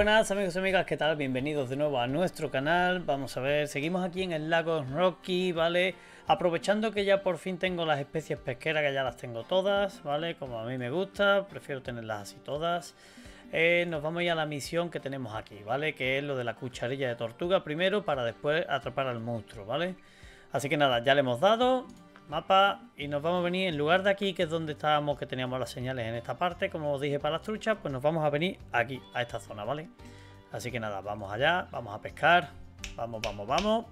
buenas amigos y amigas, ¿qué tal? Bienvenidos de nuevo a nuestro canal. Vamos a ver, seguimos aquí en el lago Rocky, ¿vale? Aprovechando que ya por fin tengo las especies pesqueras, que ya las tengo todas, ¿vale? Como a mí me gusta, prefiero tenerlas así todas. Eh, nos vamos ya a la misión que tenemos aquí, ¿vale? Que es lo de la cucharilla de tortuga primero para después atrapar al monstruo, ¿vale? Así que nada, ya le hemos dado, mapa y nos vamos a venir en lugar de aquí que es donde estábamos que teníamos las señales en esta parte como os dije para las truchas pues nos vamos a venir aquí a esta zona vale así que nada vamos allá vamos a pescar vamos vamos vamos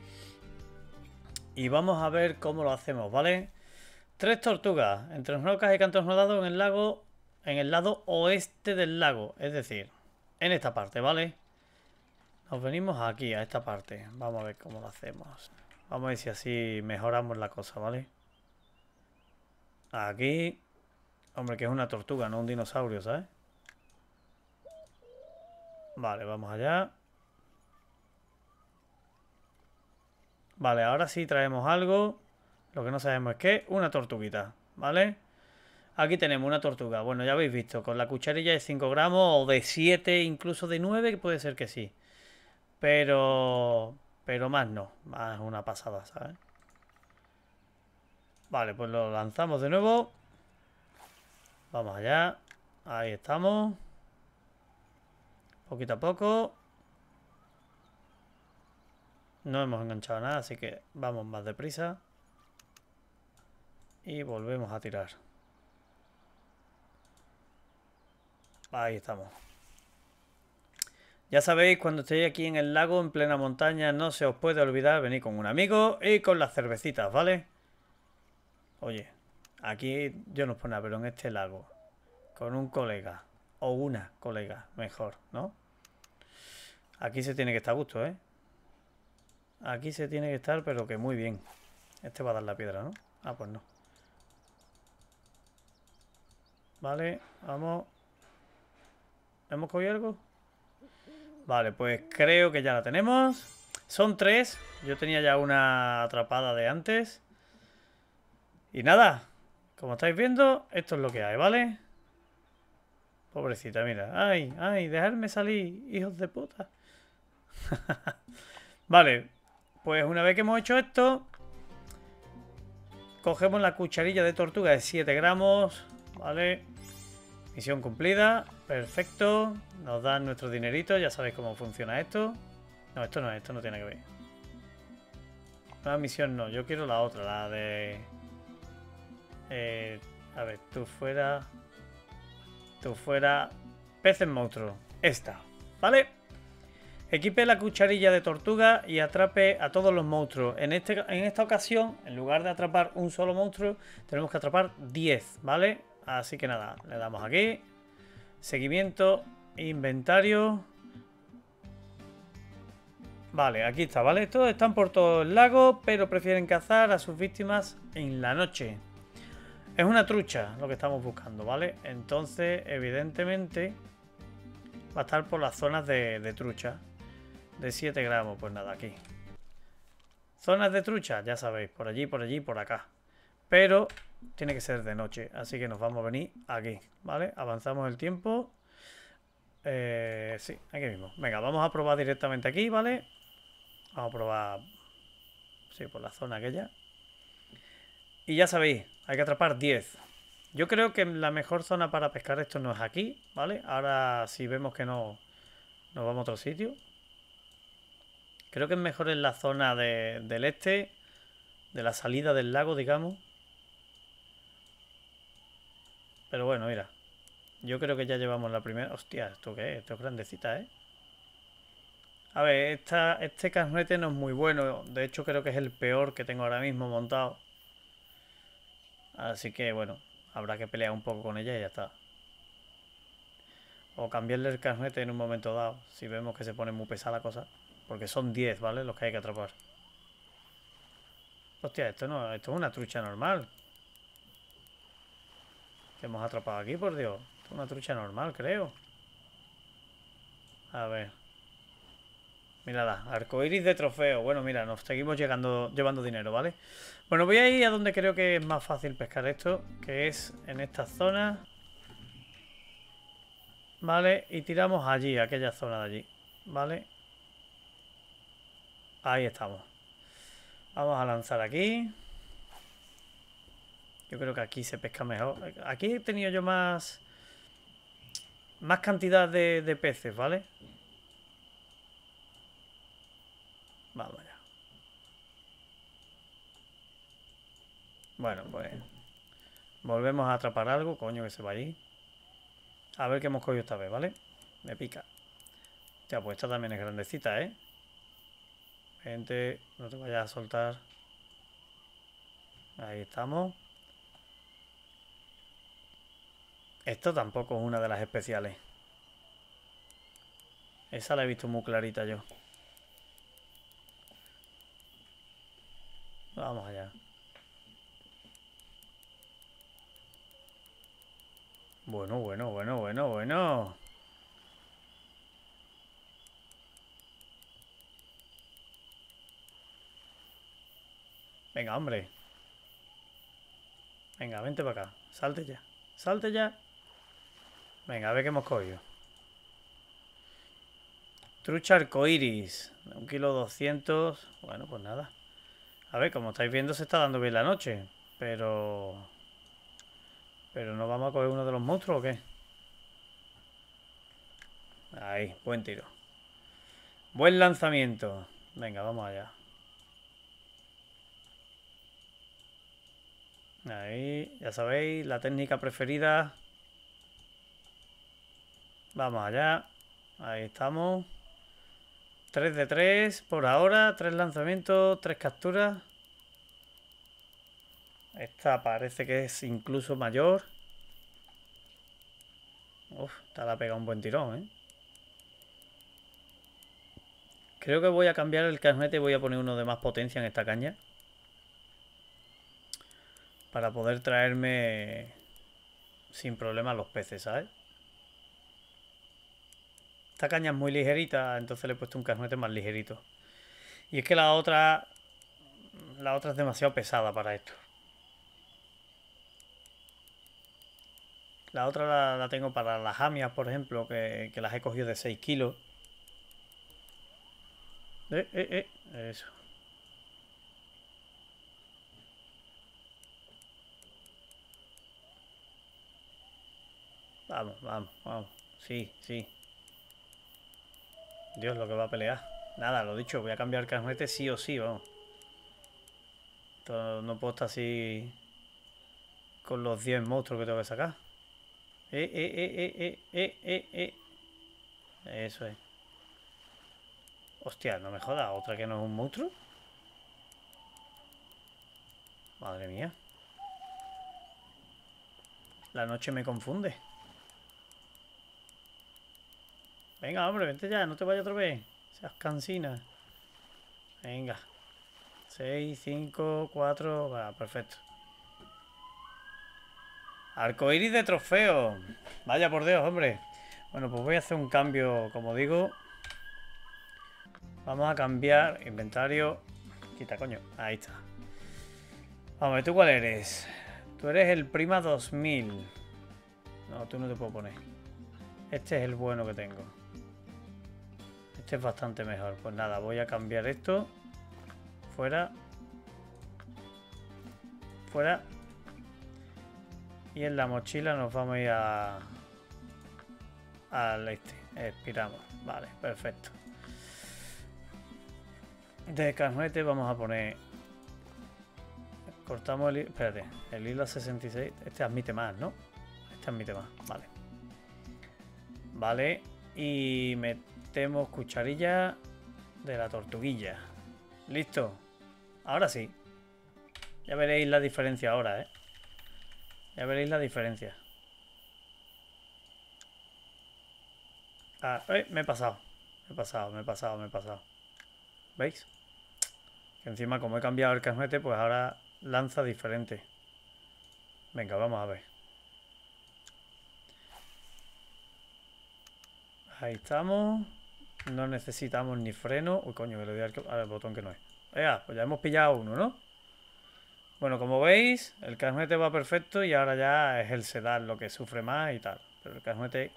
y vamos a ver cómo lo hacemos vale tres tortugas entre rocas y cantos rodados en el lago en el lado oeste del lago es decir en esta parte vale nos venimos aquí a esta parte vamos a ver cómo lo hacemos Vamos a ver si así mejoramos la cosa, ¿vale? Aquí... Hombre, que es una tortuga, no un dinosaurio, ¿sabes? Vale, vamos allá. Vale, ahora sí traemos algo. Lo que no sabemos es qué. Una tortuguita, ¿vale? Aquí tenemos una tortuga. Bueno, ya habéis visto. Con la cucharilla de 5 gramos o de 7, incluso de 9, puede ser que sí. Pero... Pero más no, más una pasada, ¿sabes? Vale, pues lo lanzamos de nuevo. Vamos allá. Ahí estamos. Poquito a poco. No hemos enganchado nada, así que vamos más deprisa. Y volvemos a tirar. Ahí estamos. Ya sabéis, cuando estéis aquí en el lago, en plena montaña, no se os puede olvidar venir con un amigo y con las cervecitas, ¿vale? Oye, aquí yo no pone, pero en este lago, con un colega, o una colega, mejor, ¿no? Aquí se tiene que estar a gusto, ¿eh? Aquí se tiene que estar, pero que muy bien. Este va a dar la piedra, ¿no? Ah, pues no. Vale, vamos. ¿Hemos cogido algo? Vale, pues creo que ya la tenemos. Son tres. Yo tenía ya una atrapada de antes. Y nada, como estáis viendo, esto es lo que hay, ¿vale? Pobrecita, mira. Ay, ay, dejadme salir, hijos de puta. vale, pues una vez que hemos hecho esto, cogemos la cucharilla de tortuga de 7 gramos, ¿vale? Misión cumplida, perfecto. Nos dan nuestro dinerito, ya sabéis cómo funciona esto. No, esto no es, esto no tiene que ver. La misión no, yo quiero la otra, la de... Eh, a ver, tú fuera... Tú fuera... Peces monstruo. Esta, ¿vale? Equipe la cucharilla de tortuga y atrape a todos los monstruos. En, este, en esta ocasión, en lugar de atrapar un solo monstruo, tenemos que atrapar 10, ¿vale? Así que nada, le damos aquí. Seguimiento, inventario. Vale, aquí está, ¿vale? Todos están por todo el lago, pero prefieren cazar a sus víctimas en la noche. Es una trucha lo que estamos buscando, ¿vale? Entonces, evidentemente, va a estar por las zonas de, de trucha. De 7 gramos, pues nada, aquí. Zonas de trucha, ya sabéis, por allí, por allí, por acá pero tiene que ser de noche, así que nos vamos a venir aquí, ¿vale? Avanzamos el tiempo. Eh, sí, aquí mismo. Venga, vamos a probar directamente aquí, ¿vale? Vamos a probar, sí, por la zona aquella. Y ya sabéis, hay que atrapar 10. Yo creo que la mejor zona para pescar esto no es aquí, ¿vale? Ahora si vemos que no, nos vamos a otro sitio. Creo que es mejor en la zona del este, de la salida del lago, digamos. Pero bueno, mira. Yo creo que ya llevamos la primera... Hostia, ¿esto qué es? Esto es grandecita, ¿eh? A ver, este carnete no es muy bueno. De hecho, creo que es el peor que tengo ahora mismo montado. Así que, bueno, habrá que pelear un poco con ella y ya está. O cambiarle el carnete en un momento dado, si vemos que se pone muy pesada la cosa. Porque son 10, ¿vale? Los que hay que atrapar. Hostia, esto no, esto es una trucha normal hemos atrapado aquí, por Dios. una trucha normal, creo. A ver. Mírala, arcoiris de trofeo. Bueno, mira, nos seguimos llegando, llevando dinero, ¿vale? Bueno, voy a ir a donde creo que es más fácil pescar esto, que es en esta zona. Vale, y tiramos allí, aquella zona de allí. Vale. Ahí estamos. Vamos a lanzar aquí. Yo creo que aquí se pesca mejor. Aquí he tenido yo más... Más cantidad de, peces, ¿vale? Vamos allá. Bueno, pues... Volvemos a atrapar algo. Coño, que se va allí. A ver qué hemos cogido esta vez, ¿vale? Me pica. Ya, pues esta también es grandecita, ¿eh? Gente, no te vayas a soltar. Ahí estamos. Esto tampoco es una de las especiales. Esa la he visto muy clarita yo. Vamos allá. Bueno, bueno, bueno, bueno, bueno. Venga, hombre. Venga, vente para acá. Salte ya. Salte ya. Venga, a ver qué hemos cogido. Trucha arcoiris. Un kilo doscientos. Bueno, pues nada. A ver, como estáis viendo, se está dando bien la noche. Pero... ¿Pero no vamos a coger uno de los monstruos o qué? Ahí, buen tiro. Buen lanzamiento. Venga, vamos allá. Ahí, ya sabéis, la técnica preferida Vamos allá. Ahí estamos. 3 de 3 por ahora. Tres lanzamientos, tres capturas. Esta parece que es incluso mayor. Uf, esta la pegado un buen tirón, ¿eh? Creo que voy a cambiar el carnete y voy a poner uno de más potencia en esta caña. Para poder traerme sin problema los peces, ¿sabes? Esta caña es muy ligerita, entonces le he puesto un carnete más ligerito. Y es que la otra... La otra es demasiado pesada para esto. La otra la, tengo para las hamias por ejemplo, que, que, las he cogido de 6 kilos. Eh, eh, eh. Eso. Vamos, vamos, vamos. Sí, sí. Dios, lo que va a pelear. Nada, lo dicho, voy a cambiar el carnete sí o sí, vamos. no puedo estar así con los 10 monstruos que tengo que sacar. Eh, eh, eh, Eso es. Hostia, no me joda, otra que no es un monstruo. Madre mía. La noche me confunde. Venga, hombre, vente ya, no te vayas otra vez. Seas cansina. Venga. 6, 5, 4. Va, perfecto. ¡Arcoíris de trofeo. Vaya por Dios, hombre. Bueno, pues voy a hacer un cambio, como digo. Vamos a cambiar inventario. Quita, coño. Ahí está. Vamos, ¿tú cuál eres? Tú eres el Prima 2000. No, tú no te puedo poner. Este es el bueno que tengo es bastante mejor. Pues nada, voy a cambiar esto. Fuera. Fuera. Y en la mochila nos vamos a ir a... Al este. Expiramos. Vale, perfecto. De carnete vamos a poner... Cortamos el Espérate. El hilo 66. Este admite más, ¿no? Este admite más. Vale. Vale. Y me Metemos cucharilla de la tortuguilla. Listo. Ahora sí. Ya veréis la diferencia ahora, ¿eh? Ya veréis la diferencia. Ah, eh, me he pasado. Me he pasado, me he pasado, me he pasado. ¿Veis? Que encima, como he cambiado el casmete, pues ahora lanza diferente. Venga, vamos a ver. Ahí estamos. No necesitamos ni freno. Uy, coño, que lo al, botón que no es. Ya, pues ya hemos pillado uno, ¿no? Bueno, como veis, el cajunete va perfecto y ahora ya es el sedal lo que sufre más y tal. Pero el carnete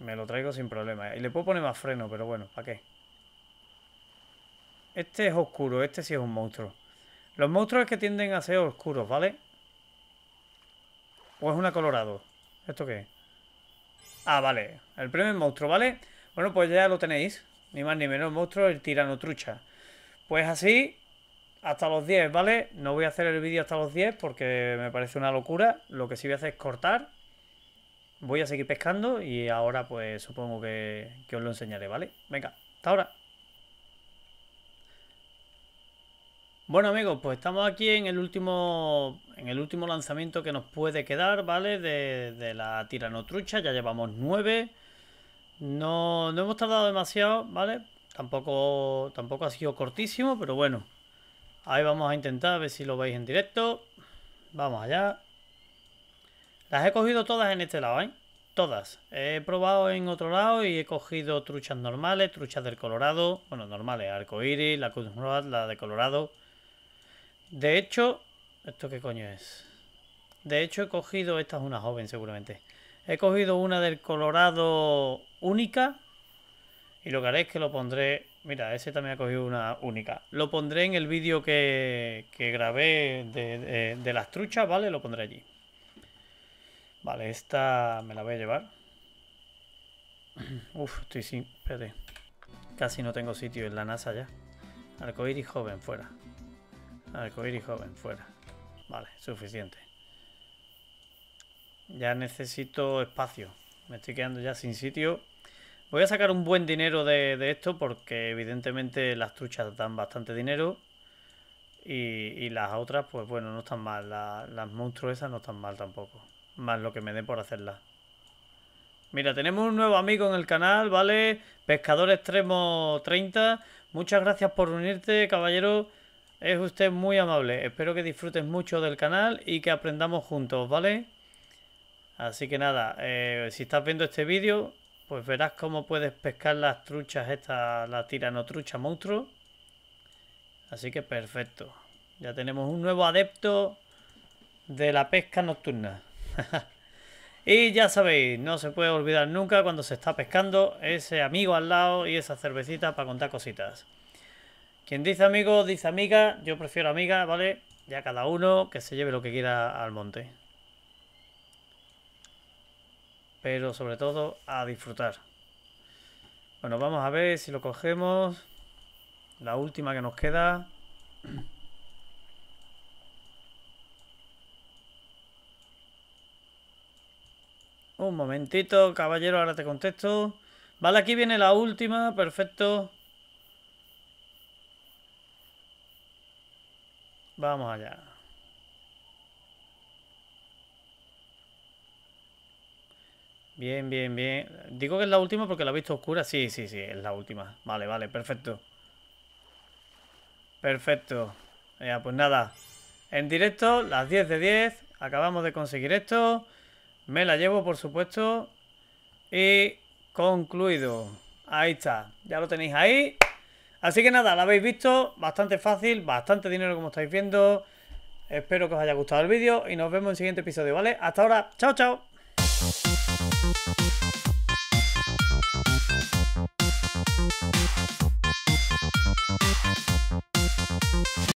me lo traigo sin problema. Y le puedo poner más freno, pero bueno, ¿para qué? Este es oscuro, este sí es un monstruo. Los monstruos es que tienden a ser oscuros, ¿vale? ¿O es una colorado? ¿Esto qué Ah, vale. El premio monstruo, ¿vale? Bueno, pues ya lo tenéis. Ni más ni menos monstruo, el tirano trucha. Pues así, hasta los 10, ¿vale? No voy a hacer el vídeo hasta los 10 porque me parece una locura. Lo que sí voy a hacer es cortar. Voy a seguir pescando y ahora pues supongo que, os lo enseñaré, ¿vale? Venga, hasta ahora. Bueno amigos, pues estamos aquí en el último en el último lanzamiento que nos puede quedar, ¿vale? De, de la trucha. ya llevamos 9. No, no hemos tardado demasiado, ¿vale? Tampoco, tampoco ha sido cortísimo, pero bueno. Ahí vamos a intentar a ver si lo veis en directo. Vamos allá. Las he cogido todas en este lado, ¿eh? Todas. He probado en otro lado y he cogido truchas normales, truchas del Colorado. Bueno, normales, arcoiris, la Road, la de Colorado. De hecho, ¿esto qué coño es? De hecho, he cogido, esta es una joven seguramente. He cogido una del Colorado única. Y lo que haré es que lo pondré... Mira, ese también ha cogido una única. Lo pondré en el vídeo que, grabé de, las truchas, ¿vale? Lo pondré allí. Vale, esta me la voy a llevar. Uf, estoy sin... Casi no tengo sitio en la NASA ya. Arcoíris joven, fuera. Arcoíris joven, fuera. Vale, suficiente. Ya necesito espacio. Me estoy quedando ya sin sitio. Voy a sacar un buen dinero de, esto porque evidentemente las truchas dan bastante dinero. Y, las otras, pues bueno, no están mal. las monstruos no están mal tampoco. Más lo que me dé por hacerlas. Mira, tenemos un nuevo amigo en el canal, ¿vale? Pescador Extremo 30. Muchas gracias por unirte, caballero. Es usted muy amable. Espero que disfrutes mucho del canal y que aprendamos juntos, ¿vale? vale Así que nada, eh, si estás viendo este vídeo, pues verás cómo puedes pescar las truchas esta, la tiranotrucha monstruo. Así que perfecto. Ya tenemos un nuevo adepto de la pesca nocturna. y ya sabéis, no se puede olvidar nunca cuando se está pescando ese amigo al lado y esa cervecita para contar cositas. Quien dice amigo, dice amiga. Yo prefiero amiga, ¿vale? Ya cada uno que se lleve lo que quiera al monte pero sobre todo a disfrutar. Bueno, vamos a ver si lo cogemos. La última que nos queda. Un momentito, caballero, ahora te contesto. Vale, aquí viene la última, perfecto. Vamos allá. Bien, bien, bien. Digo que es la última porque la he visto oscura. Sí, sí, sí, es la última. Vale, vale, perfecto. Perfecto. Ya, pues nada. En directo, las 10 de 10. Acabamos de conseguir esto. Me la llevo, por supuesto. Y concluido. Ahí está. Ya lo tenéis ahí. Así que nada, la habéis visto. Bastante fácil, bastante dinero como estáis viendo. Espero que os haya gustado el vídeo y nos vemos en el siguiente episodio, ¿vale? Hasta ahora. Chao, chao.